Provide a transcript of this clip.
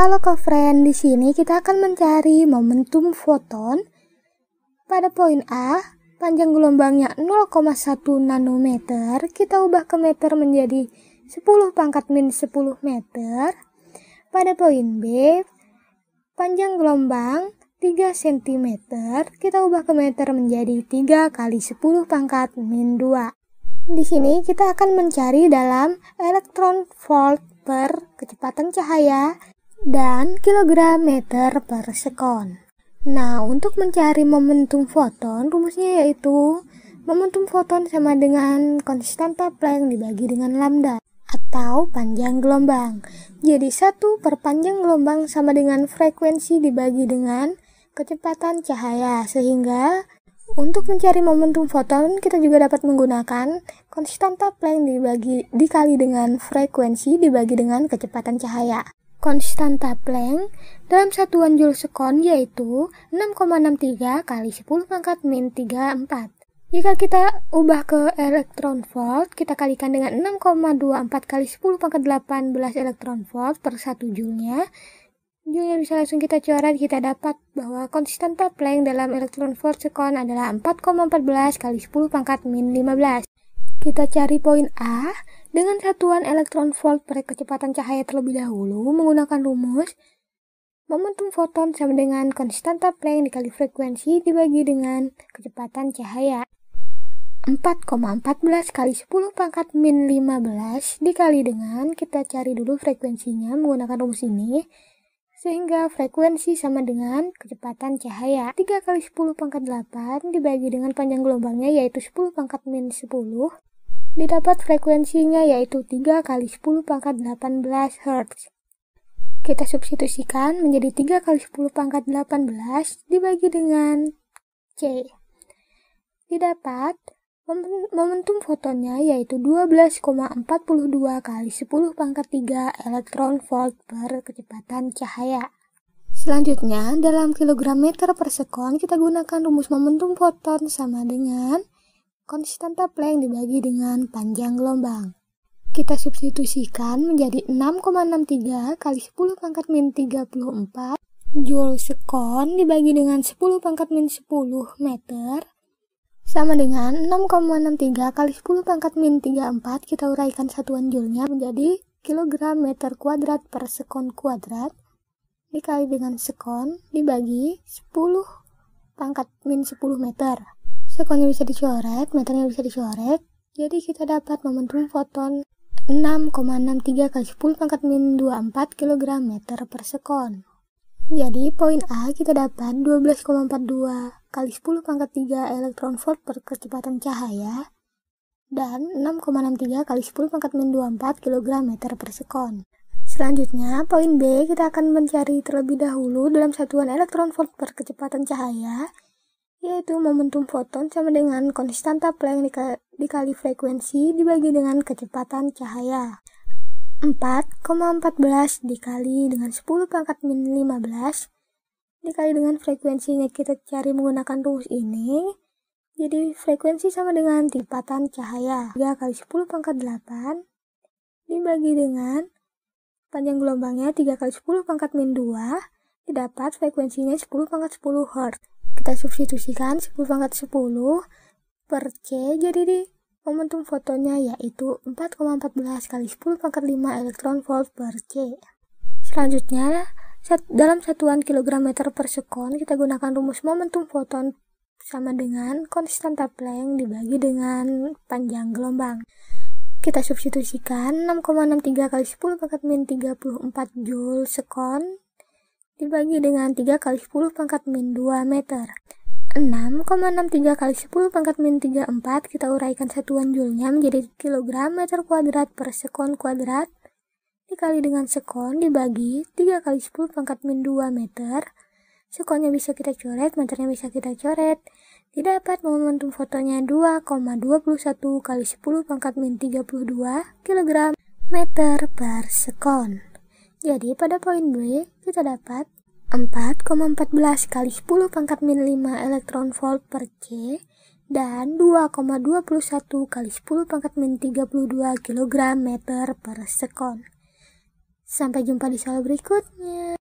Halo ke friend di sini kita akan mencari momentum foton pada poin A, panjang gelombangnya 0,1 nanometer, kita ubah ke meter menjadi 10 pangkat min 10 meter. Pada poin B, panjang gelombang 3 cm, kita ubah ke meter menjadi 3 kali 10 pangkat min 2. Di sini kita akan mencari dalam elektron volt per kecepatan cahaya dan kilogram meter per sekon. Nah, untuk mencari momentum foton, rumusnya yaitu momentum foton sama dengan konstanta Planck dibagi dengan lambda atau panjang gelombang. Jadi satu per panjang gelombang sama dengan frekuensi dibagi dengan kecepatan cahaya sehingga untuk mencari momentum foton kita juga dapat menggunakan konstanta Planck dibagi dikali dengan frekuensi dibagi dengan kecepatan cahaya. Konstanta Planck dalam satuan joule sekon yaitu 6,63 kali 10 pangkat min 34. Jika kita ubah ke elektron volt, kita kalikan dengan 6,24 kali 10 pangkat 18 elektron volt per satu joule-nya. Joule bisa langsung kita coret, kita dapat bahwa konstanta Planck dalam elektron volt sekon adalah 4,14 kali 10 pangkat min 15. Kita cari poin A, dengan satuan elektron volt per kecepatan cahaya terlebih dahulu menggunakan rumus momentum foton sama dengan konstanta Planck dikali frekuensi dibagi dengan kecepatan cahaya. 4,14 kali 10 pangkat min 15 dikali dengan kita cari dulu frekuensinya menggunakan rumus ini sehingga frekuensi sama dengan kecepatan cahaya 3 kali 10 pangkat 8 dibagi dengan panjang gelombangnya yaitu 10 pangkat min 10 Didapat frekuensinya yaitu 3 kali 10 pangkat 18 Hz. Kita substitusikan menjadi 3 kali 10 pangkat 18 dibagi dengan C. Didapat momentum fotonnya yaitu 12,42 kali 10 pangkat 3 elektron volt per kecepatan cahaya. Selanjutnya, dalam kilogram meter per sekon kita gunakan rumus momentum foton sama dengan konsisten topeng dibagi dengan panjang gelombang. Kita substitusikan menjadi 6,63 kali 10 pangkat min 34 joule sekon dibagi dengan 10 pangkat min 10 meter sama dengan 6,63 kali 10 pangkat min 34 kita uraikan satuan joule menjadi kilogram meter kuadrat per sekon kuadrat dikali dengan sekon dibagi 10 pangkat min 10 meter sekonnya bisa dicoret, meternya bisa dicoret, jadi kita dapat momentum foton 6,63 kali 10 pangkat min 24 kg meter per sekon. Jadi poin A kita dapat 12,42 kali 10 pangkat 3 elektron volt per kecepatan cahaya dan 6,63 kali 10 pangkat min 24 kg meter per sekon. Selanjutnya, poin B kita akan mencari terlebih dahulu dalam satuan elektron volt per kecepatan cahaya yaitu momentum foton sama dengan konstanta Planck dikali, dikali frekuensi dibagi dengan kecepatan cahaya. 4,14 dikali dengan 10 pangkat min 15 dikali dengan frekuensinya kita cari menggunakan rumus ini jadi frekuensi sama dengan kecepatan cahaya 3 kali 10 pangkat 8 dibagi dengan panjang gelombangnya 3 kali 10 pangkat min 2 didapat frekuensinya 10 pangkat 10 Hz kita substitusikan 10 pangkat 10 per C jadi di momentum fotonya yaitu 4,14 kali 10 pangkat 5 elektron volt per C. Selanjutnya, dalam satuan kilogram meter per sekon kita gunakan rumus momentum foton sama dengan konstanta Planck dibagi dengan panjang gelombang. Kita substitusikan 6,63 kali 10 pangkat min 34 joule sekon dibagi dengan 3 kali 10 pangkat min 2 meter. 6,63 kali 10 pangkat min 34 kita uraikan satuan julnya menjadi kilogram meter kuadrat per sekon kuadrat dikali dengan sekon dibagi 3 kali 10 pangkat min 2 meter sekonnya bisa kita coret, meternya bisa kita coret didapat momentum fotonya 2,21 kali 10 pangkat min 32 kilogram meter per sekon jadi pada poin B, kita dapat 4,14 kali 10 pangkat min 5 elektron volt per C dan 2,21 kali 10 pangkat min 32 kg meter per sekon. Sampai jumpa di soal berikutnya.